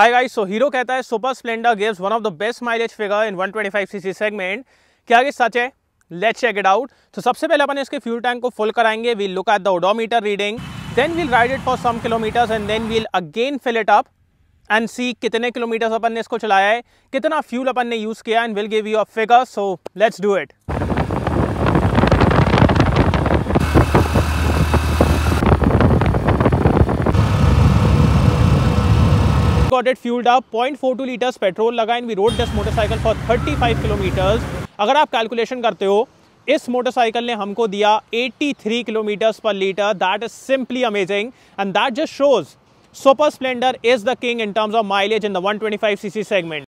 hi guys so Hero कहता है super splendor gives one of the best mileage figure in 125 CC segment क्या ये सच है लेट्स चेक इट आउट तो सबसे पहले अपन इसके फ्यूल टैंक को फुल कराएंगे we'll look at the odometer reading then we'll ride it for some kilometres and then we'll again fill it up and see कितने किलोमीटर्स अपन ने इसको चलाया है कितना फ्यूल अपन ने यूज़ किया and will give you a figure so let's do it up point four two litres petrol लगा laga we rode rode motorcycle for thirty five kilometres अगर आप कैलकुलेशन करते हो इस मोटरसाइकिल ने हमको दिया three kilometres per litre that is simply amazing and that just shows super splendor is the king in terms of mileage in the 125 C segment